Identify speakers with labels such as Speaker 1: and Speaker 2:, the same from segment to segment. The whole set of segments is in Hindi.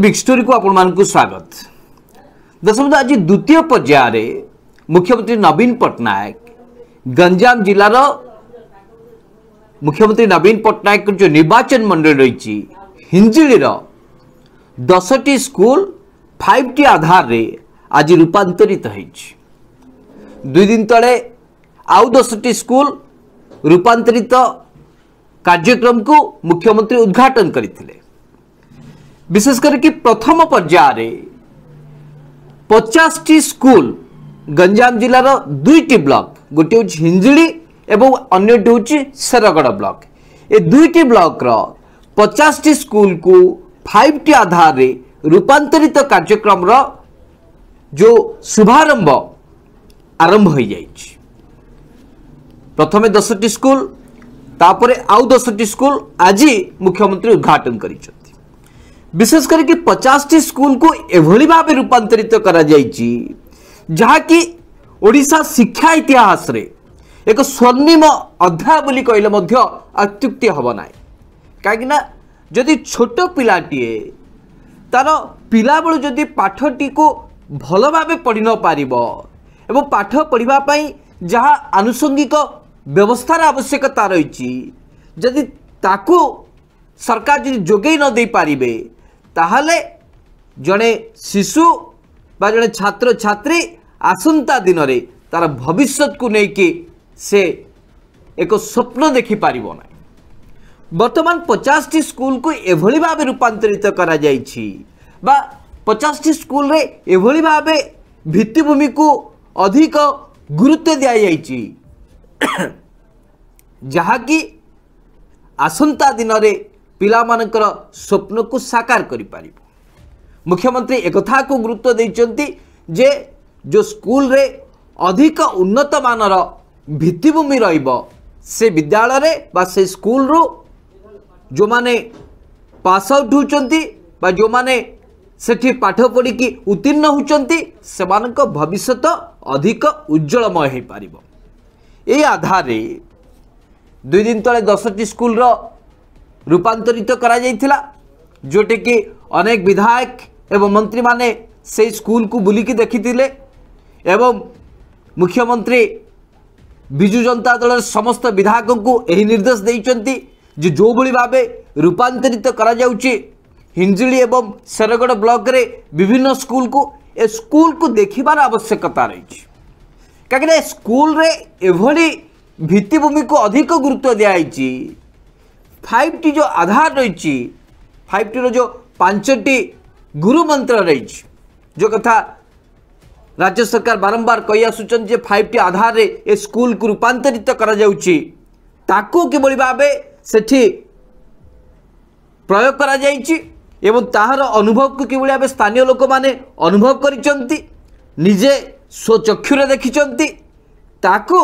Speaker 1: बिगस्टोरी को आपण स्वागत दशबंधु आज द्वितीय पर्यायर मुख्यमंत्री नवीन पट्टनायक गंजाम जिलार मुख्यमंत्री नवीन पट्टनायक जो निर्वाचन मंडल रही हिंजिड़ीर दस टी स्कूल फाइव टी आधार रे आज रूपातरित तो दुई दिन ते आउ दस टी स्कूल रूपातरित तो कार्यक्रम को मुख्यमंत्री उद्घाटन करते বিশেষ করি প্রথম পর্যায়ে পচাশটি স্কুল গঞ্জাম জেলার দুইটি ব্লক গোটি হচ্ছে হিঞ্জিড়ি এবং অন্যটি হচ্ছে সেরগড় ব্লক এ দুইটি ব্লকর পচাশটি স্কুলকু ফাইভটি আধারে রূপান্তরিত কার্যক্রমর যে শুভারম্ভ আরম্ভ হয়ে যাই প্রথমে দশটি স্কুল তাপরে আউ দশটি স্কুল আজি মুখ্যমন্ত্রী উদ্ঘাটন করেছেন ବିଶେଷ କରିକି ପଚାଶଟି ସ୍କୁଲକୁ ଏଭଳି ଭାବେ ରୂପାନ୍ତରିତ କରାଯାଇଛି ଯାହାକି ଓଡ଼ିଶା ଶିକ୍ଷା ଇତିହାସରେ ଏକ ସ୍ୱର୍ଣ୍ଣିମ ଅଧ୍ୟାୟ ବୋଲି କହିଲେ ମଧ୍ୟ ଅତ୍ୟୁକ୍ତି ହେବ ନାହିଁ କାହିଁକିନା ଯଦି ଛୋଟ ପିଲାଟିଏ ତା'ର ପିଲାବେଳୁ ଯଦି ପାଠଟିକୁ ଭଲ ଭାବେ ପଢ଼ି ନ ପାରିବ ଏବଂ ପାଠ ପଢ଼ିବା ପାଇଁ ଯାହା ଆନୁଷଙ୍ଗିକ ବ୍ୟବସ୍ଥାର ଆବଶ୍ୟକତା ରହିଛି ଯଦି ତାକୁ ସରକାର ଯଦି ଯୋଗାଇ ନ ଦେଇପାରିବେ ତାହେଲେ ଜଣେ ଶିଶୁ ବା ଜଣେ ଛାତ୍ରଛାତ୍ରୀ ଆସନ୍ତା ଦିନରେ ତାର ଭବିଷ୍ୟତକୁ ନେଇକି ସେ ଏକ ସ୍ୱପ୍ନ ଦେଖିପାରିବ ନାହିଁ ବର୍ତ୍ତମାନ ପଚାଶଟି ସ୍କୁଲକୁ ଏଭଳି ଭାବେ ରୂପାନ୍ତରିତ କରାଯାଇଛି ବା ପଚାଶଟି ସ୍କୁଲରେ ଏଭଳି ଭାବେ ଭିତ୍ତିଭୂମିକୁ ଅଧିକ ଗୁରୁତ୍ୱ ଦିଆଯାଇଛି ଯାହାକି ଆସନ୍ତା ଦିନରେ ପିଲାମାନଙ୍କର ସ୍ୱପ୍ନକୁ ସାକାର କରିପାରିବ ମୁଖ୍ୟମନ୍ତ୍ରୀ ଏକଥାକୁ ଗୁରୁତ୍ୱ ଦେଇଛନ୍ତି ଯେ ଯେଉଁ ସ୍କୁଲରେ ଅଧିକ ଉନ୍ନତମାନର ଭିତ୍ତିଭୂମି ରହିବ ସେ ବିଦ୍ୟାଳୟରେ ବା ସେ ସ୍କୁଲରୁ ଯେଉଁମାନେ ପାସ୍ ଆଉଟ୍ ହେଉଛନ୍ତି ବା ଯେଉଁମାନେ ସେଠି ପାଠ ପଢ଼ିକି ଉତ୍ତୀର୍ଣ୍ଣ ହେଉଛନ୍ତି ସେମାନଙ୍କ ଭବିଷ୍ୟତ ଅଧିକ ଉଜ୍ଜଳମୟ ହୋଇପାରିବ ଏଇ ଆଧାରରେ ଦୁଇ ଦିନ ତଳେ ଦଶଟି ସ୍କୁଲର रूपांतरित कर जोटी अनेक विधायक एवं मंत्री माने से स्कूल को बुलिक देखी एवं मुख्यमंत्री विजु जनता दल समस्त विधायक को यही निर्देश देती जो भाई भाव रूपातरित कर हिंजिली एवं शेरगढ़ ब्लक विभिन्न स्कूल को ए स्कूल को देखार आवश्यकता रही कहीं स्कूल एभली भित्तिमि को अधिक गुरुत्व दिखाई ଫାଇଭଟି ଯେଉଁ ଆଧାର ରହିଛି ଫାଇଭଟିର ଯେଉଁ ପାଞ୍ଚଟି ଗୁରୁମନ୍ତ୍ର ରହିଛି ଯେଉଁ କଥା ରାଜ୍ୟ ସରକାର ବାରମ୍ବାର କହି ଆସୁଛନ୍ତି ଯେ ଫାଇଭଟି ଆଧାରରେ ଏ ସ୍କୁଲକୁ ରୂପାନ୍ତରିତ କରାଯାଉଛି ତାକୁ କିଭଳି ଭାବେ ସେଠି ପ୍ରୟୋଗ କରାଯାଇଛି ଏବଂ ତାହାର ଅନୁଭବକୁ କିଭଳି ଭାବେ ସ୍ଥାନୀୟ ଲୋକମାନେ ଅନୁଭବ କରିଛନ୍ତି ନିଜେ ସ୍ୱଚକ୍ଷୁରେ ଦେଖିଛନ୍ତି ତାକୁ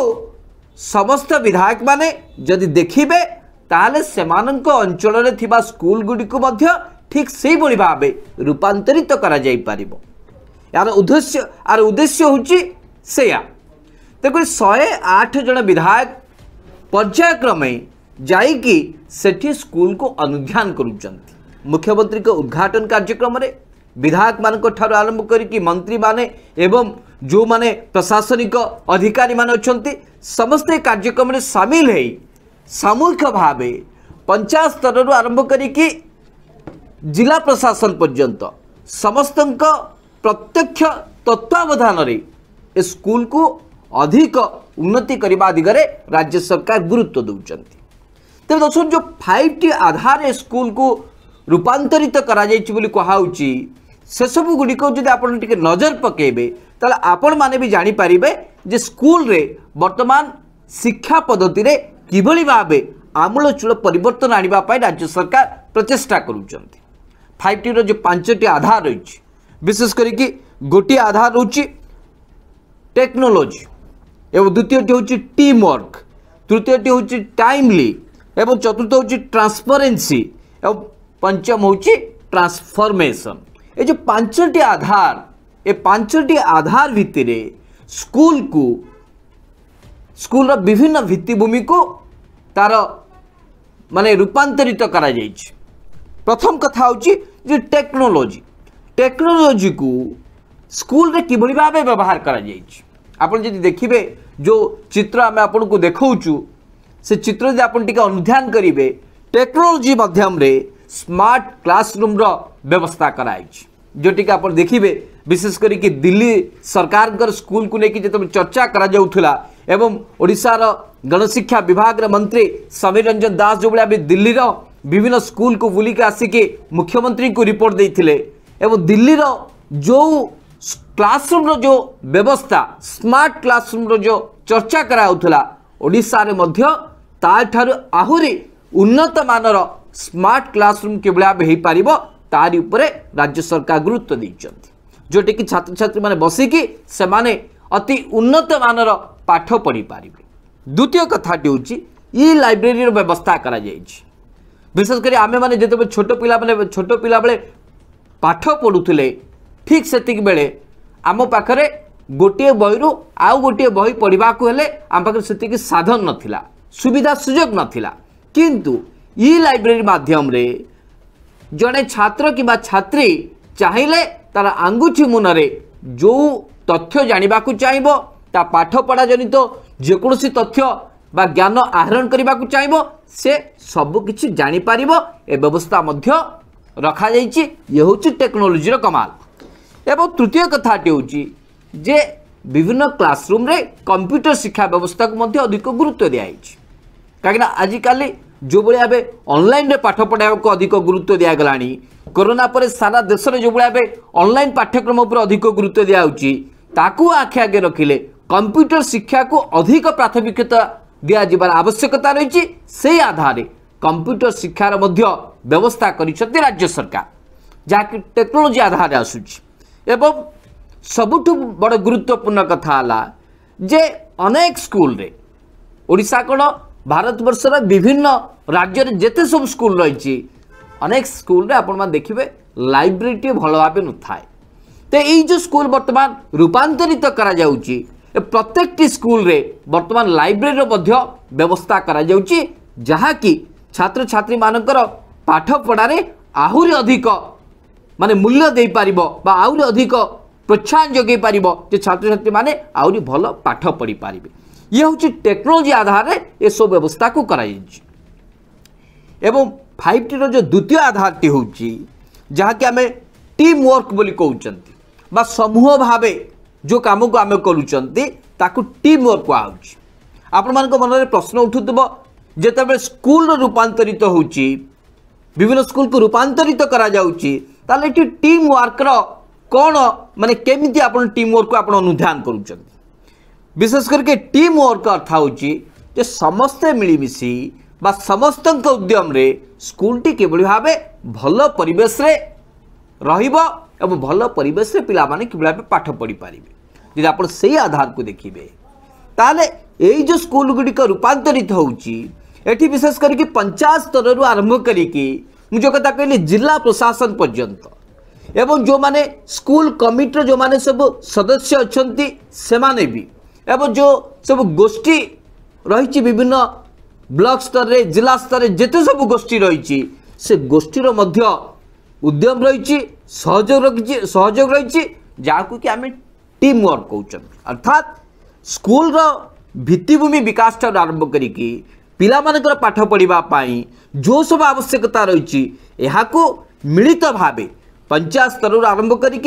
Speaker 1: ସମସ୍ତ ବିଧାୟକମାନେ ଯଦି ଦେଖିବେ ताले से अंचल स्कूल गुड़ी ठीक से भाव रूपातरित तो कर उद्देश्य यार उद्देश्य हूँ से देखो शहे आठ जन विधायक पर्यायक्रमे जाठी स्कूल को अनुधान कर मुख्यमंत्री के उद्घाटन कार्यक्रम विधायक मान आरंभ कर मंत्री माने एवं जो माने प्रशासनिक अधिकारी मान अच्छा समस्ते कार्यक्रम सामिल है सामूहिक भाव पंचायत स्तर रु आरंभ कर जिला प्रशासन पर्यत समस्त प्रत्यक्ष तत्वावधान स्कूल को अधिक उन्नति करने दिगरे राज्य सरकार गुरुत्व दूसरी तेरे दस जो फाइव टी आधार स्कूल को रूपातरित कर से आप नजर पकेबे तो आपण मैने जापर जे स्कूल रे वर्तमान शिक्षा पद्धति কিভাবে ভাবে আমূলচূল পরিবর্তন আনবা রাজ্য সরকার প্রচেষ্টা করছেন ফাইভ টির যে পাঁচটি আধার রয়েছে বিশেষ করি গোটি আধার রয়েছে টেকনোলোজি এবং দ্বিতীয়টি হচ্ছে টিম ওয়ার্ক তৃতীয়টি হচ্ছে টাইমলি এবং চতুর্থ হচ্ছে ট্রান্সপারেন্সি এবং পঞ্চম হচ্ছে ট্রান্সফরমেশন এই যে পাঁচটি আধার এ পাঁচটি আধার ভিতরে স্কুল কু स्कूल विभिन्न भित्तिमि को तार मान रूपातरित तो कर प्रथम कथा जे टेक्नोलोजी टेक्नोलॉजी को स्कूल कि व्यवहार कर देखिए जो चित्र आम आपको देखा से चित्र जब आप अनुधान करेंगे टेक्नोलोजी मध्यम स्मार्ट क्लासरूम्र व्यवस्था कराई जोटी आप देखिए विशेष कर दिल्ली सरकार स्कूल को लेकिन जितने चर्चा करा गणशिक्षा विभाग मंत्री समीर रंजन दास जो भाई दिल्लीर विभिन्न स्कूल को बुलिक आसिक मुख्यमंत्री को रिपोर्ट देते एवं दिल्लीर जो क्लासरूम जो व्यवस्था स्मार्ट क्लासरूम जो चर्चा कराला ओडार आहरी उन्नत मानर स्मार्ट क्लासरूम किभଳି ଭାବେ ହୋଇପାରିବ ତାରି ଉପରେ ରାଜ୍ୟ ଯେଉଁଟାକି ଛାତ୍ରଛାତ୍ରୀମାନେ ବସିକି ସେମାନେ ଅତି ଉନ୍ନତମାନର ପାଠ ପଢ଼ିପାରିବେ ଦ୍ୱିତୀୟ କଥାଟି ହେଉଛି ଇ ଲାଇବ୍ରେରୀର ବ୍ୟବସ୍ଥା କରାଯାଇଛି ବିଶେଷ କରି ଆମେମାନେ ଯେତେବେଳେ ଛୋଟ ପିଲାମାନେ ଛୋଟ ପିଲାବେଳେ ପାଠ ପଢ଼ୁଥିଲେ ଠିକ୍ ସେତିକିବେଳେ ଆମ ପାଖରେ ଗୋଟିଏ ବହିରୁ ଆଉ ଗୋଟିଏ ବହି ପଢ଼ିବାକୁ ହେଲେ ଆମ ପାଖରେ ସେତିକି ସାଧନ ନଥିଲା ସୁବିଧା ସୁଯୋଗ ନଥିଲା କିନ୍ତୁ ଇ ଲାଇବ୍ରେରୀ ମାଧ୍ୟମରେ ଜଣେ ଛାତ୍ର କିମ୍ବା ଛାତ୍ରୀ ଚାହିଁଲେ ତା'ର ଆଙ୍ଗୁଛି ମୁନରେ ଯେଉଁ ତଥ୍ୟ ଜାଣିବାକୁ ଚାହିଁବ ତା ପାଠପଢ଼ା ଜନିତ ଯେକୌଣସି ତଥ୍ୟ ବା ଜ୍ଞାନ ଆହରଣ କରିବାକୁ ଚାହିଁବ ସେ ସବୁକିଛି ଜାଣିପାରିବ ଏ ବ୍ୟବସ୍ଥା ମଧ୍ୟ ରଖାଯାଇଛି ଇଏ ହେଉଛି ଟେକ୍ନୋଲୋଜିର କମାଲ ଏବଂ ତୃତୀୟ କଥାଟି ହେଉଛି ଯେ ବିଭିନ୍ନ କ୍ଲାସରୁମ୍ରେ କମ୍ପ୍ୟୁଟର ଶିକ୍ଷା ବ୍ୟବସ୍ଥାକୁ ମଧ୍ୟ ଅଧିକ ଗୁରୁତ୍ୱ ଦିଆଯାଇଛି କାହିଁକିନା ଆଜିକାଲି ଯେଉଁଭଳି ଭାବେ ଅନଲାଇନ୍ରେ ପାଠ ପଢ଼ାଇବାକୁ ଅଧିକ ଗୁରୁତ୍ୱ ଦିଆଗଲାଣି କରୋନା ପରେ ସାରା ଦେଶରେ ଯେଉଁଭଳି ଭାବେ ଅନଲାଇନ୍ ପାଠ୍ୟକ୍ରମ ଉପରେ ଅଧିକ ଗୁରୁତ୍ୱ ଦିଆହେଉଛି ତାକୁ ଆଖି ଆଗେ ରଖିଲେ କମ୍ପ୍ୟୁଟର ଶିକ୍ଷାକୁ ଅଧିକ ପ୍ରାଥମିକତା ଦିଆଯିବାର ଆବଶ୍ୟକତା ରହିଛି ସେହି ଆଧାରରେ କମ୍ପ୍ୟୁଟର ଶିକ୍ଷାର ମଧ୍ୟ ବ୍ୟବସ୍ଥା କରିଛନ୍ତି ରାଜ୍ୟ ସରକାର ଯାହାକି ଟେକ୍ନୋଲୋଜି ଆଧାରରେ ଆସୁଛି ଏବଂ ସବୁଠୁ ବଡ଼ ଗୁରୁତ୍ୱପୂର୍ଣ୍ଣ କଥା ହେଲା ଯେ ଅନେକ ସ୍କୁଲରେ ଓଡ଼ିଶା କ'ଣ ভারতবর্ষর বিভিন্ন রাজ্যের যেতে সব স্কুল রয়েছে অনেক স্কুলরে আপনার দেখবে লাইব্রেরিটি ভালোভাবে নথায় তো এই যে স্কুল বর্তমান রূপান্তরিত করা যাচ্ছে প্রত্যেকটি স্কুলরে বর্তমান লাইব্রেরির মধ্য ব্যবস্থা করা যাচ্ছে যাকি ছাত্রছাত্রী মানকর পাঠপড়ারে আহুরি অধিক মানে মূল্য দেইপারিব বা আহুরি অধিক ପ୍ରୋତ୍ସାହନ ଯୋଗାଇ ପାରିବ ଯେ ଛାତ୍ରଛାତ୍ରୀମାନେ ଆହୁରି ଭଲ ପାଠ ପଢ଼ିପାରିବେ ଇଏ ହେଉଛି ଟେକ୍ନୋଲୋଜି ଆଧାରରେ ଏସବୁ ବ୍ୟବସ୍ଥାକୁ କରାଯାଇଛି ଏବଂ ଫାଇଭ୍ ଟିର ଯେଉଁ ଦ୍ୱିତୀୟ ଆଧାରଟି ହେଉଛି ଯାହାକି ଆମେ ଟିମ୍ ୱାର୍କ ବୋଲି କହୁଛନ୍ତି ବା ସମୂହ ଭାବେ ଯେଉଁ କାମକୁ ଆମେ କରୁଛନ୍ତି ତାକୁ ଟିମ୍ ୱାର୍କ କୁହାହେଉଛି ଆପଣମାନଙ୍କ ମନରେ ପ୍ରଶ୍ନ ଉଠୁଥିବ ଯେତେବେଳେ ସ୍କୁଲର ରୂପାନ୍ତରିତ ହେଉଛି ବିଭିନ୍ନ ସ୍କୁଲକୁ ରୂପାନ୍ତରିତ କରାଯାଉଛି ତାହେଲେ ଏଠି ଟିମ୍ ୱାର୍କର କ'ଣ ମାନେ କେମିତି ଆପଣ ଟିମ୍ ୱାର୍କକୁ ଆପଣ ଅନୁଧ୍ୟାନ କରୁଛନ୍ତି विशेषकर के टीम वर्क अर्थ हो समस्ते मिलमिशी समस्त उद्यम स्कूल टी कि भाव भल परेश रल परेश पाठ पढ़ी पारे जी आप आधार को देखिए तेल ये स्कूल गुड़िक रूपातरित होती विशेष कर पंचायत स्तर रु आरंभ करता कह जिला प्रशासन पर्यत एवं जो मैंने स्कूल कमिटर जो मैंने सब सदस्य अच्छा से मैंने भी এবোজো সব গোষ্টি রহিছি বিভিন্ন ব্লক স্তরে জেলা স্তরে জেতে সব গোষ্টি রহিছি সে গোষ্টির মধ্যে উদ্যোগ রহিছি সহযোগ রহিছি সহযোগ রহিছি যা কো কি আমি টিম ওয়ার্ক কউচেন অর্থাৎ স্কুল র ভিত্তিভূমি বিকাশ টা আরম্ভ করি কি পিলা মানকৰ পাঠ পঢ়িবা পাই যো সব আবশ্যকতা রহিছি ইহাকো মিলিত ভাবে पंचायत स्तर आरंभ करी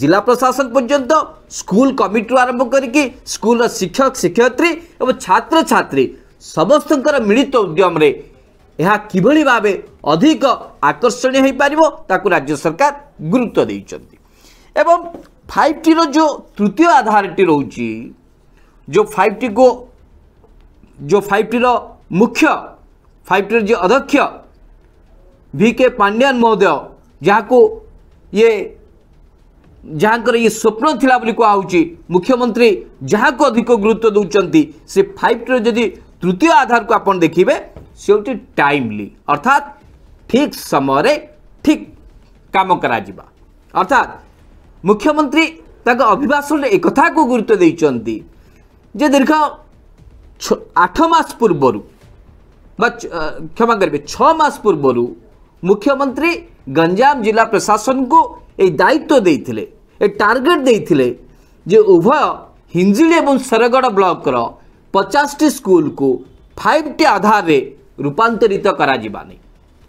Speaker 1: जिला प्रशासन पर्यत स्कूल कमिटी आरंभ करी स्कूल शिक्षक शिक्षय और छात्र छात्री समस्त मिलित उद्यम यह कि भाव अधिक आकर्षण हो पार राज्य सरकार गुरुत्व फाइव टी जो तृतीय आधार टी रोच जो फाइव टी को जो फाइव टी मुख्य फाइव टी अध्यक्ष भिके पांड्यान महोदय जहाँ को ये जहाँ ये स्वप्न थी बोली कहु मुख्यमंत्री जहाँ को अधिक गुरुत्व दूसरी से फाइव टी जी तृतीय आधार को आप देखिए सी हूँ टाइमली अर्थात ठीक समय ठीक कम कर मुख्यमंत्री अभिभाषण एक गुरुत्व देखिए दीर्घ आठ मस पूर्व क्षमा करेंगे छस पूर्व मुख्यमंत्री ଗଞ୍ଜାମ ଜିଲ୍ଲା ପ୍ରଶାସନକୁ ଏ ଦାୟିତ୍ୱ ଦେଇଥିଲେ ଏ ଟାର୍ଗେଟ୍ ଦେଇଥିଲେ ଯେ ଉଭୟ ହିଞ୍ଜିଳି ଏବଂ ଶେରଗଡ଼ ବ୍ଲକର ପଚାଶଟି ସ୍କୁଲକୁ ଫାଇଭ୍ ଟି ଆଧାରରେ ରୂପାନ୍ତରିତ କରାଯିବାନି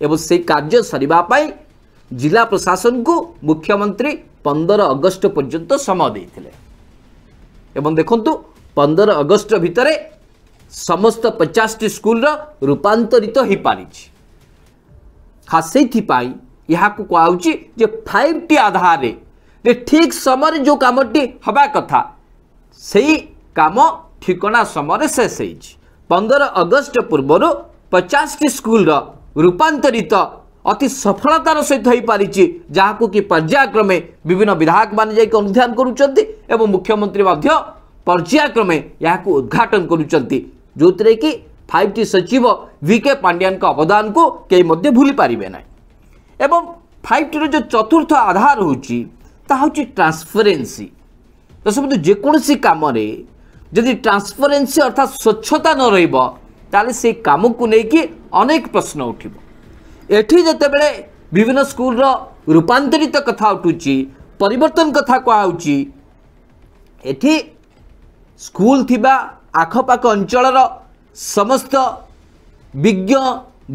Speaker 1: ଏବଂ ସେହି କାର୍ଯ୍ୟ ସରିବା ପାଇଁ ଜିଲ୍ଲା ପ୍ରଶାସନକୁ ମୁଖ୍ୟମନ୍ତ୍ରୀ ପନ୍ଦର ଅଗଷ୍ଟ ପର୍ଯ୍ୟନ୍ତ ସମୟ ଦେଇଥିଲେ ଏବଂ ଦେଖନ୍ତୁ ପନ୍ଦର ଅଗଷ୍ଟ ଭିତରେ ସମସ୍ତ ପଚାଶଟି ସ୍କୁଲର ରୂପାନ୍ତରିତ ହୋଇପାରିଛି ଖାସ୍ ସେଇଥିପାଇଁ यहाँ जे फाइव टी आधार ठीक समय जो कम टी हवा कथा से कम ठिकना समय शेष हो पंदर अगस्ट पूर्व पचास टी स्कूल रूपातरित तो अति सफलतार सहित हो पारी जहाँ को कि पर्यायक्रमे विभिन्न विधायक मानने अनुधान कर मुख्यमंत्री पर्यायक्रमे यहाँ उद्घाटन करो थे कि फाइव टी सचिव विके पांड्या अवदान को कई भूली पारे ना ଏବଂ ଫାଇଭ୍ ଟିର ଯେଉଁ ଚତୁର୍ଥ ଆଧାର ହେଉଛି ତାହା ହେଉଛି ଟ୍ରାନ୍ସପରେନ୍ସି ତ ସେମିତି ଯେକୌଣସି କାମରେ ଯଦି ଟ୍ରାନ୍ସପରେନ୍ସି ଅର୍ଥାତ୍ ସ୍ୱଚ୍ଛତା ନ ରହିବ ତାହେଲେ ସେଇ କାମକୁ ନେଇକି ଅନେକ ପ୍ରଶ୍ନ ଉଠିବ ଏଠି ଯେତେବେଳେ ବିଭିନ୍ନ ସ୍କୁଲର ରୂପାନ୍ତରିତ କଥା ଉଠୁଛି ପରିବର୍ତ୍ତନ କଥା କୁହାହେଉଛି ଏଠି ସ୍କୁଲ ଥିବା ଆଖପାଖ ଅଞ୍ଚଳର ସମସ୍ତ ବିଜ୍ଞ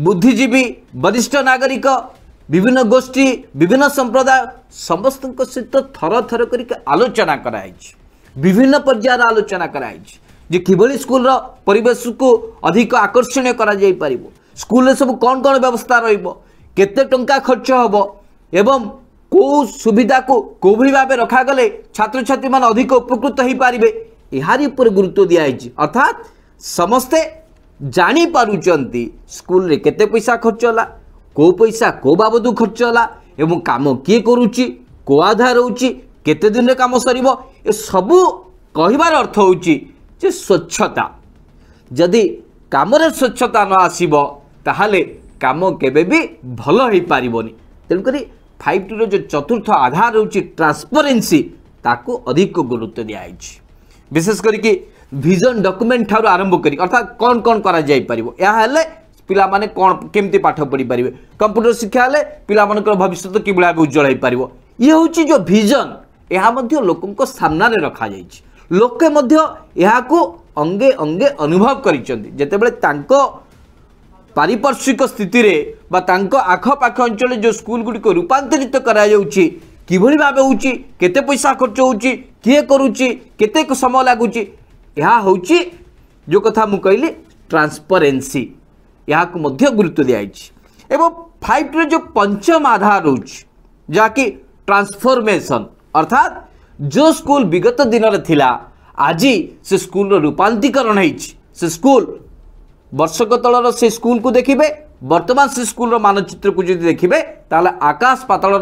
Speaker 1: ବୁଦ୍ଧିଜୀବୀ ବରିଷ୍ଠ ନାଗରିକ ବିଭିନ୍ନ ଗୋଷ୍ଠୀ ବିଭିନ୍ନ ସମ୍ପ୍ରଦାୟ ସମସ୍ତଙ୍କ ସହିତ ଥର ଥର କରିକି ଆଲୋଚନା କରାଯାଇଛି ବିଭିନ୍ନ ପର୍ଯ୍ୟାୟରେ ଆଲୋଚନା କରାଯାଇଛି ଯେ କିଭଳି ସ୍କୁଲର ପରିବେଶକୁ ଅଧିକ ଆକର୍ଷଣୀୟ କରାଯାଇପାରିବ ସ୍କୁଲରେ ସବୁ କ'ଣ କ'ଣ ବ୍ୟବସ୍ଥା ରହିବ କେତେ ଟଙ୍କା ଖର୍ଚ୍ଚ ହେବ ଏବଂ କେଉଁ ସୁବିଧାକୁ କେଉଁଭଳି ଭାବେ ରଖାଗଲେ ଛାତ୍ରଛାତ୍ରୀମାନେ ଅଧିକ ଉପକୃତ ହୋଇପାରିବେ ଏହାରି ଉପରେ ଗୁରୁତ୍ୱ ଦିଆଯାଇଛି ଅର୍ଥାତ୍ ସମସ୍ତେ ଜାଣିପାରୁଛନ୍ତି ସ୍କୁଲରେ କେତେ ପଇସା ଖର୍ଚ୍ଚ ହେଲା କେଉଁ ପଇସା କେଉଁ ବାବଦକୁ ଖର୍ଚ୍ଚ ହେଲା ଏବଂ କାମ କିଏ କରୁଛି କେଉଁ ଆଧାର ରହୁଛି କେତେ ଦିନରେ କାମ ସରିବ ଏସବୁ କହିବାର ଅର୍ଥ ହେଉଛି ଯେ ସ୍ୱଚ୍ଛତା ଯଦି କାମରେ ସ୍ୱଚ୍ଛତା ନ ଆସିବ ତାହେଲେ କାମ କେବେ ବି ଭଲ ହୋଇପାରିବନି ତେଣୁକରି ଫାଇଭ୍ ଟିର ଯେଉଁ ଚତୁର୍ଥ ଆଧାର ହେଉଛି ଟ୍ରାନ୍ସପରେନ୍ସି ତାକୁ ଅଧିକ ଗୁରୁତ୍ୱ ଦିଆଯାଇଛି ବିଶେଷ କରିକି ଭିଜନ ଡକୁମେଣ୍ଟ ଠାରୁ ଆରମ୍ଭ କରି ଅର୍ଥାତ୍ କ'ଣ କ'ଣ କରାଯାଇପାରିବ ଏହା ହେଲେ ପିଲାମାନେ କ'ଣ କେମିତି ପାଠ ପଢ଼ିପାରିବେ କମ୍ପ୍ୟୁଟର ଶିକ୍ଷା ହେଲେ ପିଲାମାନଙ୍କର ଭବିଷ୍ୟତ କିଭଳି ଭାବେ ଉଜ୍ଜଳ ହୋଇପାରିବ ଇଏ ହେଉଛି ଯେଉଁ ଭିଜନ୍ ଏହା ମଧ୍ୟ ଲୋକଙ୍କ ସାମ୍ନାରେ ରଖାଯାଇଛି ଲୋକେ ମଧ୍ୟ ଏହାକୁ ଅଙ୍ଗେ ଅଙ୍ଗେ ଅନୁଭବ କରିଛନ୍ତି ଯେତେବେଳେ ତାଙ୍କ ପାରିପାର୍ଶ୍ୱିକ ସ୍ଥିତିରେ ବା ତାଙ୍କ ଆଖପାଖ ଅଞ୍ଚଳରେ ଯେଉଁ ସ୍କୁଲଗୁଡ଼ିକ ରୂପାନ୍ତରିତ କରାଯାଉଛି କିଭଳି ଭାବେ ହେଉଛି କେତେ ପଇସା ଖର୍ଚ୍ଚ ହେଉଛି କିଏ କରୁଛି କେତେ ସମୟ ଲାଗୁଛି ଏହା ହେଉଛି ଯେଉଁ କଥା ମୁଁ କହିଲି ଟ୍ରାନ୍ସପରେନ୍ସି यहाँ गुरुत्व दिखाई एवं फाइव टी जो पंचम आधार रोच जहाँकि ट्रांसफर्मेसन अर्थात जो स्कूल विगत दिन आज से स्कूल रूपातीकरण से स्कूल वर्षक तलर से स्कूल को देखिए बर्तमान से स्कूल मानचित्र को देखिए तो आकाश पातल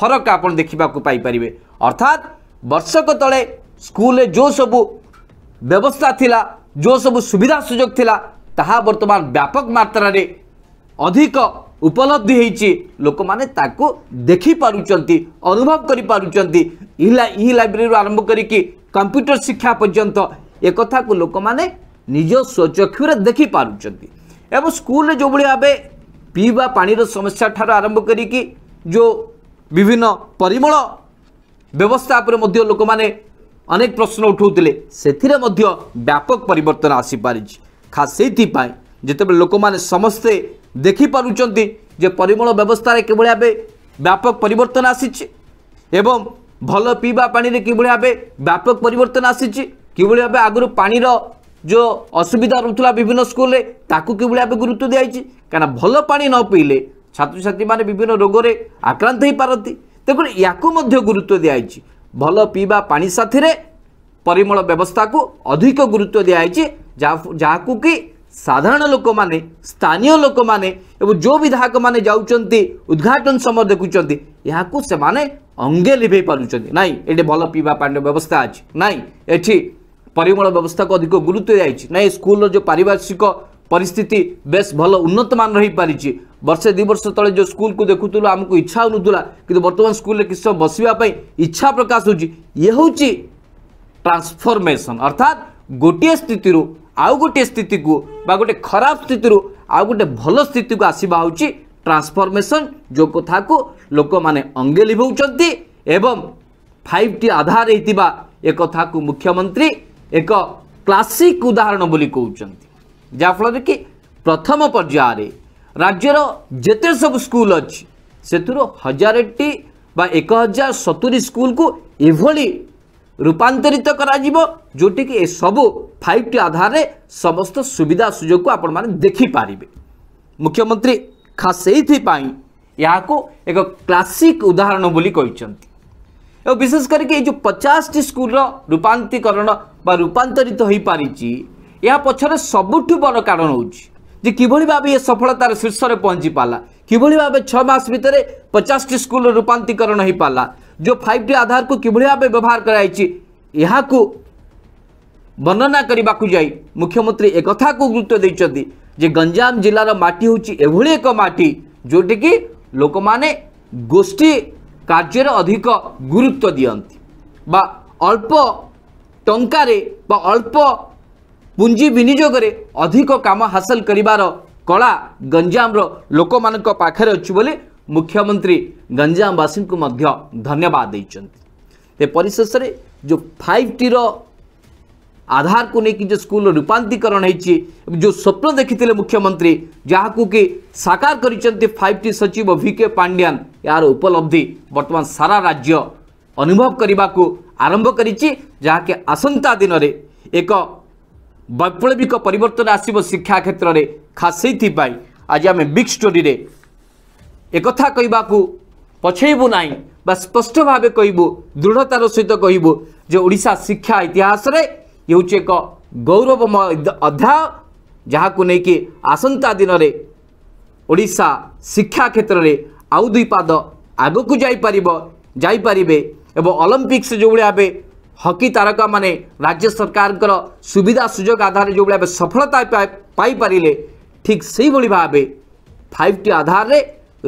Speaker 1: फरक आप देखा पाईपर अर्थात वर्षक तले स्कूल जो सबू व्यवस्था थी जो सब सुविधा सुजोग ତାହା ବର୍ତ୍ତମାନ ବ୍ୟାପକ ମାତ୍ରାରେ ଅଧିକ ଉପଲବ୍ଧି ହେଇଛି ଲୋକମାନେ ତାକୁ ଦେଖିପାରୁଛନ୍ତି ଅନୁଭବ କରିପାରୁଛନ୍ତି ଇ ଲାଇବ୍ରେରୀରୁ ଆରମ୍ଭ କରିକି କମ୍ପ୍ୟୁଟର ଶିକ୍ଷା ପର୍ଯ୍ୟନ୍ତ ଏକଥାକୁ ଲୋକମାନେ ନିଜ ସ୍ୱଚକ୍ଷୁରେ ଦେଖିପାରୁଛନ୍ତି ଏବଂ ସ୍କୁଲରେ ଯେଉଁଭଳି ଭାବେ ପିଇବା ପାଣିର ସମସ୍ୟା ଠାରୁ ଆରମ୍ଭ କରିକି ଯେଉଁ ବିଭିନ୍ନ ପରିମଳ ବ୍ୟବସ୍ଥା ଉପରେ ମଧ୍ୟ ଲୋକମାନେ ଅନେକ ପ୍ରଶ୍ନ ଉଠାଉଥିଲେ ସେଥିରେ ମଧ୍ୟ ବ୍ୟାପକ ପରିବର୍ତ୍ତନ ଆସିପାରିଛି ଖାସ୍ ସେଇଥିପାଇଁ ଯେତେବେଳେ ଲୋକମାନେ ସମସ୍ତେ ଦେଖିପାରୁଛନ୍ତି ଯେ ପରିମଳ ବ୍ୟବସ୍ଥାରେ କିଭଳି ଭାବେ ବ୍ୟାପକ ପରିବର୍ତ୍ତନ ଆସିଛି ଏବଂ ଭଲ ପିଇବା ପାଣିରେ କିଭଳି ଭାବେ ବ୍ୟାପକ ପରିବର୍ତ୍ତନ ଆସିଛି କିଭଳି ଭାବେ ଆଗରୁ ପାଣିର ଯେଉଁ ଅସୁବିଧା ରହୁଥିଲା ବିଭିନ୍ନ ସ୍କୁଲରେ ତାକୁ କିଭଳି ଭାବେ ଗୁରୁତ୍ୱ ଦିଆଯାଇଛି କାରଣ ଭଲ ପାଣି ନ ପିଇଲେ ଛାତ୍ରଛାତ୍ରୀମାନେ ବିଭିନ୍ନ ରୋଗରେ ଆକ୍ରାନ୍ତ ହୋଇପାରନ୍ତି ତେଣୁ ୟାକୁ ମଧ୍ୟ ଗୁରୁତ୍ୱ ଦିଆଯାଇଛି ଭଲ ପିଇବା ପାଣି ସାଥିରେ ପରିମଳ ବ୍ୟବସ୍ଥାକୁ ଅଧିକ ଗୁରୁତ୍ୱ ଦିଆଯାଇଛି जहाँ को कि साधारण लोक मैंने स्थानीय लोक मैंने जो विधायक मैंने उद्घाटन समय देखुंत यहाँ से अंगे लिभे पार्टी ना ये भल पीवा पानी व्यवस्था अच्छी ना ये परिम व्यवस्था को अधिक गुरुत्व दी ना स्कूल जो पारिवारिक परिस्थिति बेस भल उन्नत मान रही पारी बर्षे दु वर्ष तेज जो स्कूल को देखु आमको इच्छा हो होता कि बर्तमान स्कूल में बस इच्छा प्रकाश हो ये अर्थात गोटे स्थित ଆଉ ଗୋଟିଏ ସ୍ଥିତିକୁ ବା ଗୋଟିଏ ଖରାପ ସ୍ଥିତିରୁ ଆଉ ଗୋଟିଏ ଭଲ ସ୍ଥିତିକୁ ଆସିବା ହେଉଛି ଟ୍ରାନ୍ସଫର୍ମେସନ୍ ଯେଉଁ କଥାକୁ ଲୋକମାନେ ଅଙ୍ଗେଲି ହେଉଛନ୍ତି ଏବଂ ଫାଇଭ୍ ଟି ଆଧାର ହୋଇଥିବା ଏ କଥାକୁ ମୁଖ୍ୟମନ୍ତ୍ରୀ ଏକ କ୍ଲାସିକ୍ ଉଦାହରଣ ବୋଲି କହୁଛନ୍ତି ଯାହାଫଳରେ କି ପ୍ରଥମ ପର୍ଯ୍ୟାୟରେ ରାଜ୍ୟର ଯେତେ ସବୁ ସ୍କୁଲ ଅଛି ସେଥିରୁ ହଜାରେଟି ବା ଏକ ହଜାର ସତୁରି ସ୍କୁଲକୁ ଏଭଳି ରୂପାନ୍ତରିତ କରାଯିବ ଯେଉଁଠିକି ଏସବୁ ଫାଇଭ୍ ଟି ଆଧାରରେ ସମସ୍ତ ସୁବିଧା ସୁଯୋଗକୁ ଆପଣମାନେ ଦେଖିପାରିବେ ମୁଖ୍ୟମନ୍ତ୍ରୀ ଖାସ୍ ସେଇଥିପାଇଁ ଏହାକୁ ଏକ କ୍ଲାସିକ୍ ଉଦାହରଣ ବୋଲି କହିଛନ୍ତି ଏବଂ ବିଶେଷ କରିକି ଏଇ ଯେଉଁ ପଚାଶଟି ସ୍କୁଲର ରୂପାନ୍ତିକରଣ ବା ରୂପାନ୍ତରିତ ହୋଇପାରିଛି ଏହା ପଛରେ ସବୁଠୁ ବଡ଼ କାରଣ ହେଉଛି ଯେ କିଭଳି ଭାବେ ଏ ସଫଳତାର ଶୀର୍ଷରେ ପହଞ୍ଚି ପାରିଲା କିଭଳି ଭାବେ ଛଅ ମାସ ଭିତରେ ପଚାଶଟି ସ୍କୁଲର ରୂପାନ୍ତିକରଣ ହୋଇପାରିଲା जो फाइव टी आधार को किभ व्यवहार कर वर्णना करने को जा मुख्यमंत्री एक गुरुत्व जे गंजाम जिलार मटी हूँ एभली एक मटी जोटी की लोक मैंने गोष्ठी कार्य अधिक गुरुत्व दिखती अल्प टकर अल्प पूंजी विनिजगे अधिक कम हासिल करार कला गंजाम रोक मान अच्छी मुख्यमंत्री गंजामवासी को धन्यवाद देते परिशेष जो फाइव टी आधार को लेकिन जो स्कूल रूपातीकरण हो जो स्वप्न देखी मुख्यमंत्री जहाँ को कि साकार कर फाइव टी सचिव भिके पांड्यान यार उपलब्धि बर्तमान सारा राज्य अनुभव करने को आरंभ कर आसंता दिन में एक वैप्लविक पर आसव शिक्षा क्षेत्र में खास से आज आम बिग स्टोरी একথা কহবাকু পছাইবু না বা স্পষ্ট ভাবে কহবু দৃঢ়তার সহিত কহবু যে ওড়শা শিক্ষা ইতিহাসে ইয়ে হচ্ছে এক গৌরবময় অধ্যায় ଯାହାକୁ ନେଇକି ଆସନ୍ତା ଦିନରେ ଓଡ଼ିଶା ଶିକ୍ଷା କ୍ଷେତ୍ରରେ ଆଉ ଦୁଇ ପାଦ ଆଗକୁ ଯାଇପାରିବ ଯାଇପାରିବେ ଏବଂ ଅଲମ୍ପିକ୍ସ ଯେଉଁଭଳି ଭାବେ ହକି ତାରକାମାନେ ରାଜ୍ୟ ସରକାରଙ୍କର ସୁବିଧା ସୁଯୋଗ ଆଧାରରେ ଯେଉଁଭଳି ଭାବେ ସଫଳତା ପାଇପାରିଲେ ଠିକ୍ ସେଇଭଳି ଭାବେ ଫାଇଭ୍ ଟି ଆଧାରରେ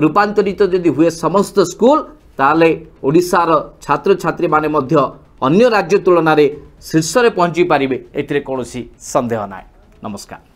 Speaker 1: রূপান্তরিত যদি হুয়ে সমস্ত স্কুল তাহলে ওড়িশার ছাত্রছাত্রী মানে মধ্য অন্য রাজ্য তুলনায় শীর্ষে পৌঁছি পারিবে এতে কৌশি সন্দেহ নাই নমস্কার